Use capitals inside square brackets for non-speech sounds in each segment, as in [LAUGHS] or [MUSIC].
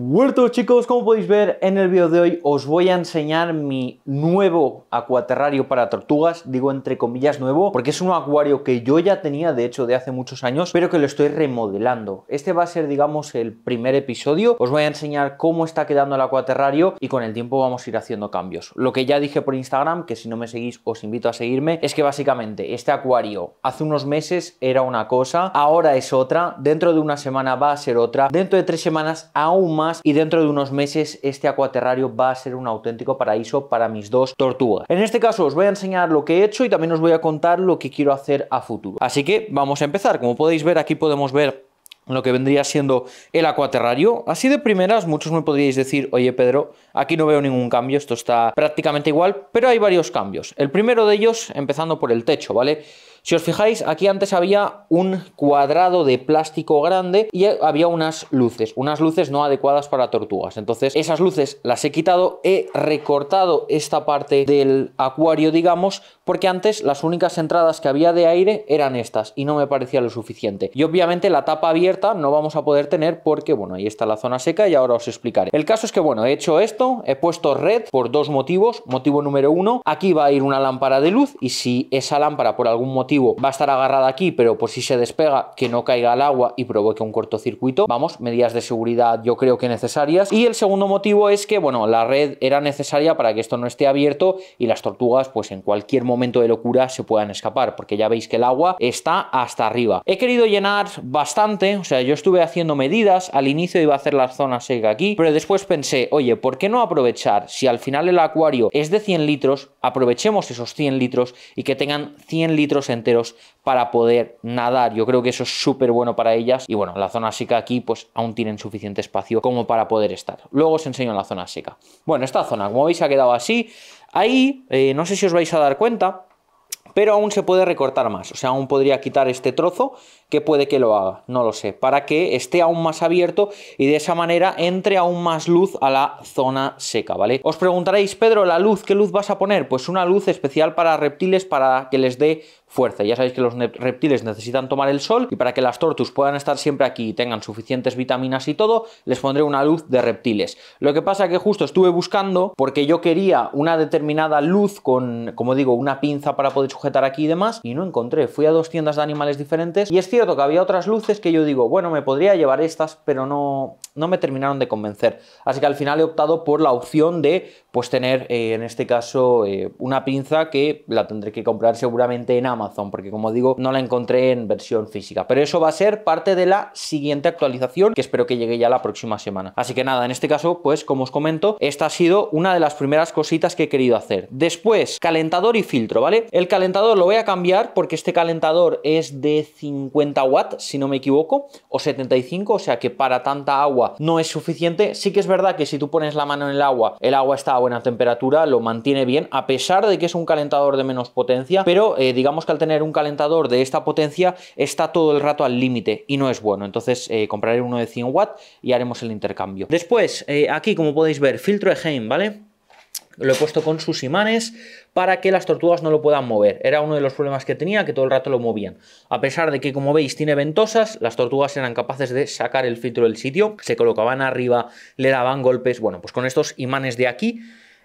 huertos chicos, como podéis ver en el vídeo de hoy os voy a enseñar mi nuevo acuaterrario para tortugas, digo entre comillas nuevo, porque es un acuario que yo ya tenía de hecho de hace muchos años, pero que lo estoy remodelando. Este va a ser digamos el primer episodio, os voy a enseñar cómo está quedando el acuaterrario y con el tiempo vamos a ir haciendo cambios. Lo que ya dije por Instagram, que si no me seguís os invito a seguirme, es que básicamente este acuario hace unos meses era una cosa, ahora es otra, dentro de una semana va a ser otra, dentro de tres semanas aún más y dentro de unos meses este acuaterrario va a ser un auténtico paraíso para mis dos tortugas. En este caso os voy a enseñar lo que he hecho y también os voy a contar lo que quiero hacer a futuro. Así que vamos a empezar. Como podéis ver aquí podemos ver lo que vendría siendo el acuaterrario. Así de primeras, muchos me podríais decir, oye Pedro, aquí no veo ningún cambio, esto está prácticamente igual, pero hay varios cambios. El primero de ellos, empezando por el techo, ¿vale? Si os fijáis, aquí antes había un cuadrado de plástico grande y había unas luces, unas luces no adecuadas para tortugas. Entonces esas luces las he quitado, he recortado esta parte del acuario, digamos, porque antes las únicas entradas que había de aire eran estas y no me parecía lo suficiente. Y obviamente la tapa abierta no vamos a poder tener porque, bueno, ahí está la zona seca y ahora os explicaré. El caso es que, bueno, he hecho esto, he puesto red por dos motivos. Motivo número uno, aquí va a ir una lámpara de luz y si esa lámpara por algún motivo va a estar agarrada aquí, pero por si se despega, que no caiga al agua y provoque un cortocircuito. Vamos, medidas de seguridad yo creo que necesarias. Y el segundo motivo es que, bueno, la red era necesaria para que esto no esté abierto y las tortugas, pues en cualquier momento momento de locura se puedan escapar, porque ya veis que el agua está hasta arriba. He querido llenar bastante, o sea, yo estuve haciendo medidas, al inicio iba a hacer la zona seca aquí, pero después pensé, oye, ¿por qué no aprovechar? Si al final el acuario es de 100 litros, aprovechemos esos 100 litros y que tengan 100 litros enteros para poder nadar. Yo creo que eso es súper bueno para ellas y bueno, la zona seca aquí pues aún tienen suficiente espacio como para poder estar. Luego os enseño en la zona seca. Bueno, esta zona, como veis, ha quedado así. Ahí, eh, no sé si os vais a dar cuenta, pero aún se puede recortar más, o sea, aún podría quitar este trozo, que puede que lo haga, no lo sé, para que esté aún más abierto y de esa manera entre aún más luz a la zona seca, ¿vale? Os preguntaréis, Pedro, ¿la luz qué luz vas a poner? Pues una luz especial para reptiles para que les dé fuerza. Ya sabéis que los reptiles necesitan tomar el sol y para que las tortugas puedan estar siempre aquí y tengan suficientes vitaminas y todo, les pondré una luz de reptiles. Lo que pasa que justo estuve buscando porque yo quería una determinada luz con, como digo, una pinza para poder sujetar aquí y demás y no encontré. Fui a dos tiendas de animales diferentes y es cierto que había otras luces que yo digo, bueno, me podría llevar estas, pero no no me terminaron de convencer. Así que al final he optado por la opción de pues tener eh, en este caso eh, una pinza que la tendré que comprar seguramente en Amazon porque como digo no la encontré en versión física. Pero eso va a ser parte de la siguiente actualización que espero que llegue ya la próxima semana. Así que nada, en este caso pues como os comento esta ha sido una de las primeras cositas que he querido hacer. Después calentador y filtro, ¿vale? El calentador lo voy a cambiar porque este calentador es de 50 watts si no me equivoco o 75, o sea que para tanta agua no es suficiente. Sí que es verdad que si tú pones la mano en el agua, el agua está a buena temperatura, lo mantiene bien, a pesar de que es un calentador de menos potencia, pero eh, digamos que al tener un calentador de esta potencia está todo el rato al límite y no es bueno. Entonces eh, compraré uno de 100 watts y haremos el intercambio. Después, eh, aquí como podéis ver, filtro de Heim, ¿vale? lo he puesto con sus imanes para que las tortugas no lo puedan mover. Era uno de los problemas que tenía, que todo el rato lo movían. A pesar de que, como veis, tiene ventosas, las tortugas eran capaces de sacar el filtro del sitio, se colocaban arriba, le daban golpes. Bueno, pues con estos imanes de aquí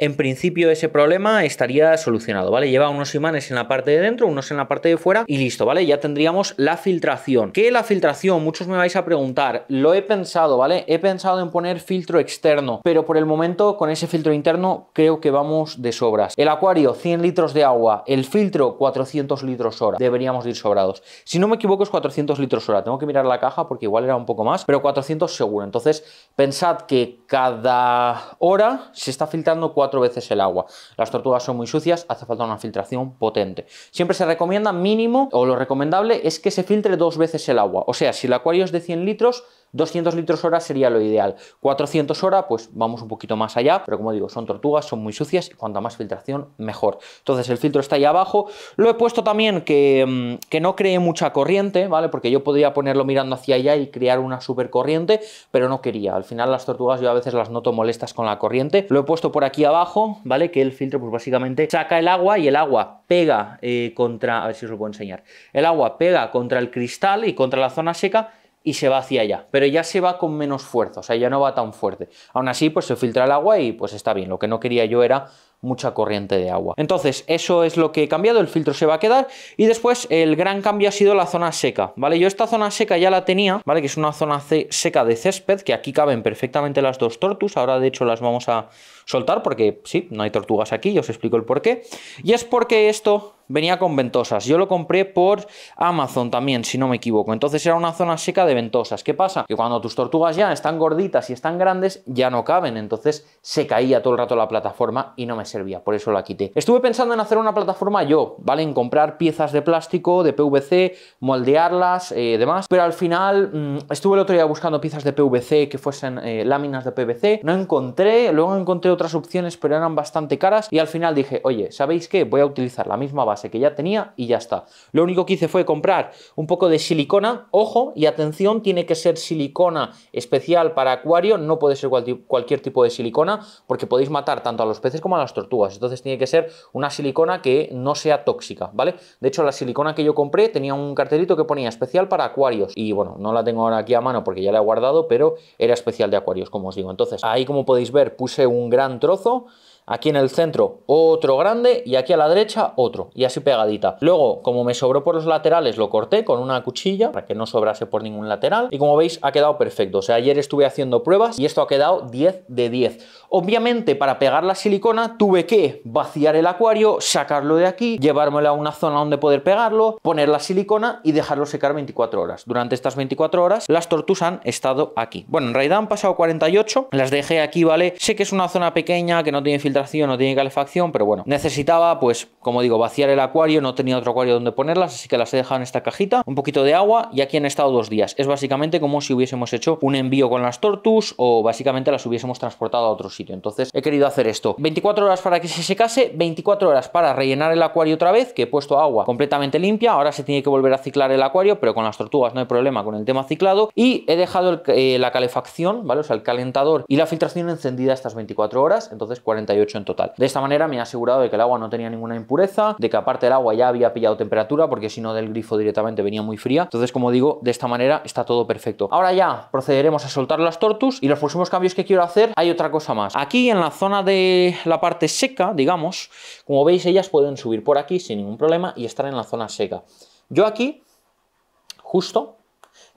en principio ese problema estaría solucionado, ¿vale? Lleva unos imanes en la parte de dentro, unos en la parte de fuera y listo, ¿vale? Ya tendríamos la filtración. ¿Qué es la filtración? Muchos me vais a preguntar. Lo he pensado, ¿vale? He pensado en poner filtro externo, pero por el momento con ese filtro interno creo que vamos de sobras. El acuario, 100 litros de agua. El filtro, 400 litros hora. Deberíamos ir sobrados. Si no me equivoco es 400 litros hora. Tengo que mirar la caja porque igual era un poco más, pero 400 seguro. Entonces pensad que cada hora se está filtrando 400 veces el agua. Las tortugas son muy sucias, hace falta una filtración potente. Siempre se recomienda mínimo, o lo recomendable, es que se filtre dos veces el agua. O sea, si el acuario es de 100 litros, 200 litros hora sería lo ideal. 400 hora, pues vamos un poquito más allá, pero como digo, son tortugas, son muy sucias y cuanta más filtración, mejor. Entonces el filtro está ahí abajo. Lo he puesto también que, mm, no cree mucha corriente, ¿vale? Porque yo podría ponerlo mirando hacia allá y crear una super corriente, pero no quería. Al final las tortugas yo a veces las noto molestas con la corriente. Lo he puesto por aquí abajo, ¿vale? Que el filtro pues básicamente saca el agua y el agua pega eh, contra... A ver si os lo puedo enseñar. El agua pega contra el cristal y contra la zona seca y se va hacia allá, pero ya se va con menos fuerza, o sea, ya no va tan fuerte. Aún así, pues se filtra el agua y pues está bien. Lo que no quería yo era mucha corriente de agua. Entonces, eso es lo que he cambiado, el filtro se va a quedar y después el gran cambio ha sido la zona seca, ¿vale? Yo esta zona seca ya la tenía, ¿vale? Que es una zona seca de césped, que aquí caben perfectamente las dos tortugas ahora de hecho las vamos a soltar porque sí, no hay tortugas aquí, yo os explico el porqué Y es porque esto venía con ventosas. Yo lo compré por Amazon también, si no me equivoco. Entonces era una zona seca de ventosas. ¿Qué pasa? Que cuando tus tortugas ya están gorditas y están grandes, ya no caben. Entonces se caía todo el rato la plataforma y no me servía, por eso la quité. Estuve pensando en hacer una plataforma yo, ¿vale? En comprar piezas de plástico, de PVC, moldearlas, eh, demás, pero al final mm, estuve el otro día buscando piezas de PVC que fuesen eh, láminas de PVC, no encontré, luego encontré otras opciones, pero eran bastante caras y al final dije, oye, ¿sabéis qué? Voy a utilizar la misma base que ya tenía y ya está. Lo único que hice fue comprar un poco de silicona, ojo, y atención, tiene que ser silicona especial para acuario, no puede ser cualquier tipo de silicona, porque podéis matar tanto a los peces como a las entonces tiene que ser una silicona que no sea tóxica, ¿vale? De hecho, la silicona que yo compré tenía un cartelito que ponía especial para acuarios. Y bueno, no la tengo ahora aquí a mano porque ya la he guardado, pero era especial de acuarios, como os digo. Entonces, ahí como podéis ver, puse un gran trozo aquí en el centro otro grande y aquí a la derecha otro, y así pegadita. Luego, como me sobró por los laterales, lo corté con una cuchilla para que no sobrase por ningún lateral, y como veis ha quedado perfecto. O sea, ayer estuve haciendo pruebas y esto ha quedado 10 de 10. Obviamente, para pegar la silicona tuve que vaciar el acuario, sacarlo de aquí, llevármelo a una zona donde poder pegarlo, poner la silicona y dejarlo secar 24 horas. Durante estas 24 horas las tortugas han estado aquí. Bueno, en realidad han pasado 48, las dejé aquí, ¿vale? Sé que es una zona pequeña, que no tiene filtración no tiene calefacción, pero bueno, necesitaba pues, como digo, vaciar el acuario, no tenía otro acuario donde ponerlas, así que las he dejado en esta cajita, un poquito de agua y aquí han estado dos días. Es básicamente como si hubiésemos hecho un envío con las tortugas, o básicamente las hubiésemos transportado a otro sitio. Entonces he querido hacer esto. 24 horas para que se secase, 24 horas para rellenar el acuario otra vez, que he puesto agua completamente limpia, ahora se tiene que volver a ciclar el acuario, pero con las tortugas no hay problema con el tema ciclado y he dejado eh, la calefacción, ¿vale? O sea, el calentador y la filtración encendida estas 24 horas, entonces 48 en total. De esta manera me he asegurado de que el agua no tenía ninguna impureza, de que aparte el agua ya había pillado temperatura porque si no del grifo directamente venía muy fría. Entonces, como digo, de esta manera está todo perfecto. Ahora ya procederemos a soltar las tortus y los próximos cambios que quiero hacer hay otra cosa más. Aquí en la zona de la parte seca, digamos, como veis ellas pueden subir por aquí sin ningún problema y estar en la zona seca. Yo aquí, justo,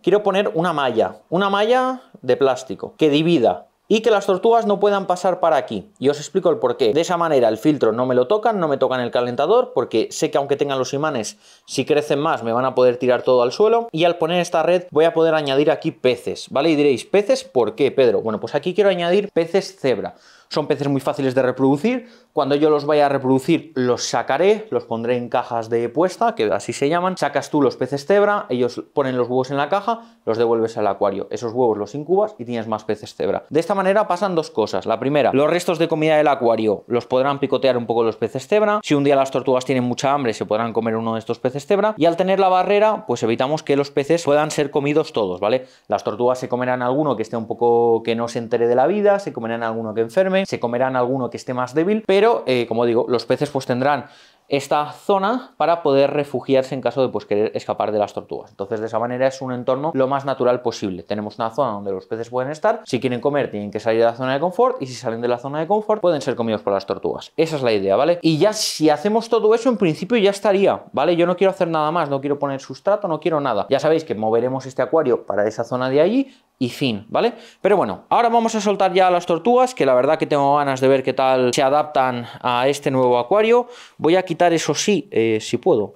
quiero poner una malla, una malla de plástico que divida y que las tortugas no puedan pasar para aquí. Y os explico el porqué. De esa manera el filtro no me lo tocan, no me tocan el calentador, porque sé que aunque tengan los imanes, si crecen más me van a poder tirar todo al suelo. Y al poner esta red voy a poder añadir aquí peces, ¿vale? Y diréis, ¿peces por qué, Pedro? Bueno, pues aquí quiero añadir peces cebra. Son peces muy fáciles de reproducir. Cuando yo los vaya a reproducir, los sacaré, los pondré en cajas de puesta, que así se llaman. Sacas tú los peces cebra, ellos ponen los huevos en la caja, los devuelves al acuario. Esos huevos los incubas y tienes más peces cebra. De esta manera pasan dos cosas. La primera, los restos de comida del acuario los podrán picotear un poco los peces cebra. Si un día las tortugas tienen mucha hambre, se podrán comer uno de estos peces cebra. Y al tener la barrera, pues evitamos que los peces puedan ser comidos todos, ¿vale? Las tortugas se comerán alguno que esté un poco que no se entere de la vida, se comerán alguno que enferme, se comerán alguno que esté más débil, pero eh, como digo, los peces pues tendrán esta zona para poder refugiarse en caso de pues, querer escapar de las tortugas. Entonces de esa manera es un entorno lo más natural posible. Tenemos una zona donde los peces pueden estar, si quieren comer tienen que salir de la zona de confort y si salen de la zona de confort pueden ser comidos por las tortugas. Esa es la idea, ¿vale? Y ya si hacemos todo eso en principio ya estaría, ¿vale? Yo no quiero hacer nada más, no quiero poner sustrato, no quiero nada. Ya sabéis que moveremos este acuario para esa zona de allí y fin, ¿vale? Pero bueno, ahora vamos a soltar ya las tortugas, que la verdad que tengo ganas de ver qué tal se adaptan a este nuevo acuario. Voy a quitar eso sí, eh, si puedo.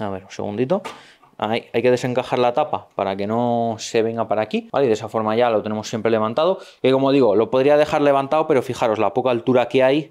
A ver, un segundito. hay que desencajar la tapa para que no se venga para aquí, ¿vale? de esa forma ya lo tenemos siempre levantado. y como digo, lo podría dejar levantado, pero fijaros la poca altura que hay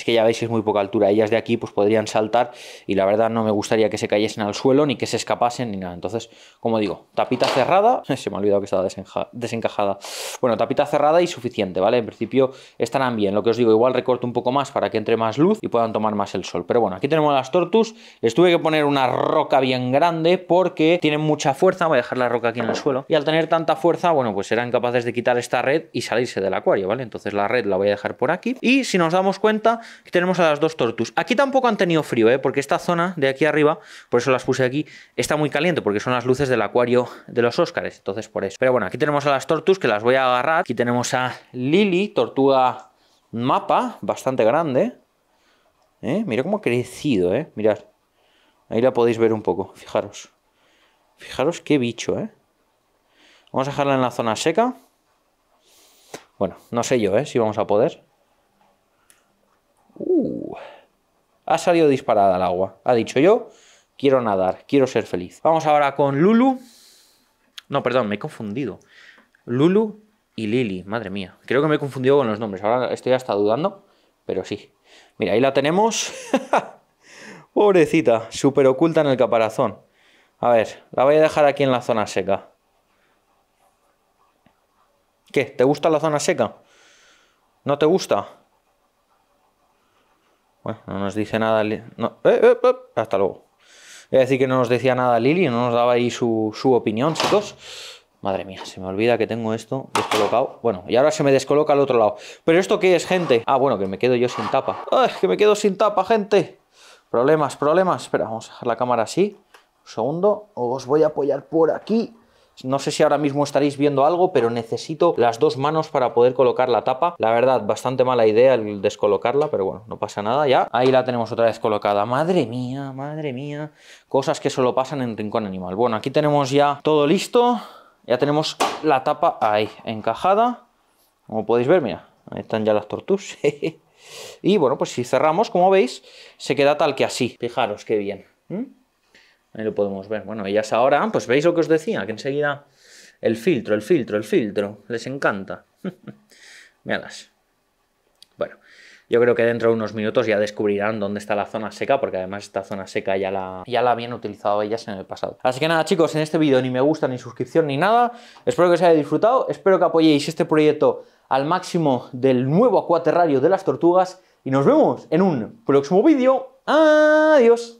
es que ya veis que es muy poca altura. Ellas de aquí pues podrían saltar y la verdad no me gustaría que se cayesen al suelo ni que se escapasen ni nada. Entonces, como digo, tapita cerrada. [LAUGHS] se me ha olvidado que estaba desencajada. Bueno, tapita cerrada y suficiente, ¿vale? En principio estarán bien. Lo que os digo, igual recorto un poco más para que entre más luz y puedan tomar más el sol. Pero bueno, aquí tenemos las tortus. Les tuve que poner una roca bien grande porque tienen mucha fuerza. Voy a dejar la roca aquí en el suelo. Y al tener tanta fuerza, bueno, pues serán capaces de quitar esta red y salirse del acuario, ¿vale? Entonces la red la voy a dejar por aquí. Y si nos damos cuenta, Aquí tenemos a las dos tortus. Aquí tampoco han tenido frío, ¿eh? porque esta zona de aquí arriba, por eso las puse aquí, está muy caliente, porque son las luces del acuario de los Óscares, entonces por eso. Pero bueno, aquí tenemos a las tortus que las voy a agarrar. Aquí tenemos a Lily, tortuga mapa, bastante grande. ¿eh? Mira cómo ha crecido, ¿eh? Mirad. Ahí la podéis ver un poco, fijaros. Fijaros qué bicho, ¿eh? Vamos a dejarla en la zona seca. Bueno, no sé yo, ¿eh? Si vamos a poder. Uh, ha salido disparada al agua. Ha dicho yo, quiero nadar, quiero ser feliz. Vamos ahora con Lulu. No, perdón, me he confundido. Lulu y Lili, madre mía. Creo que me he confundido con los nombres. Ahora estoy hasta dudando, pero sí. Mira, ahí la tenemos. [LAUGHS] Pobrecita, súper oculta en el caparazón. A ver, la voy a dejar aquí en la zona seca. ¿Qué? ¿Te gusta la zona seca? ¿No te gusta? Bueno, no nos dice nada. No. Eh, eh, eh, hasta luego. Voy a decir que no nos decía nada Lili, no nos daba ahí su, su opinión, chicos. Madre mía, se me olvida que tengo esto descolocado. Bueno, y ahora se me descoloca al otro lado. ¿Pero esto qué es, gente? Ah, bueno, que me quedo yo sin tapa. ¡Ay, que me quedo sin tapa, gente! Problemas, problemas. Espera, vamos a dejar la cámara así. Un segundo. Os voy a apoyar por aquí. No sé si ahora mismo estaréis viendo algo, pero necesito las dos manos para poder colocar la tapa. La verdad, bastante mala idea el descolocarla, pero bueno, no pasa nada ya. Ahí la tenemos otra vez colocada. Madre mía, madre mía. Cosas que solo pasan en Rincón Animal. Bueno, aquí tenemos ya todo listo. Ya tenemos la tapa ahí encajada. Como podéis ver, mira, ahí están ya las tortugas. [LAUGHS] y bueno, pues si cerramos, como veis, se queda tal que así. Fijaros qué bien. Ahí lo podemos ver. Bueno, ellas ahora, ah, pues veis lo que os decía, que enseguida el filtro, el filtro, el filtro, les encanta. [LAUGHS] Míralas. Bueno, yo creo que dentro de unos minutos ya descubrirán dónde está la zona seca, porque además esta zona seca ya la, ya la habían utilizado ellas en el pasado. Así que nada chicos, en este vídeo ni me gusta, ni suscripción, ni nada. Espero que os haya disfrutado, espero que apoyéis este proyecto al máximo del nuevo acuaterrario de las tortugas y nos vemos en un próximo vídeo. Adiós.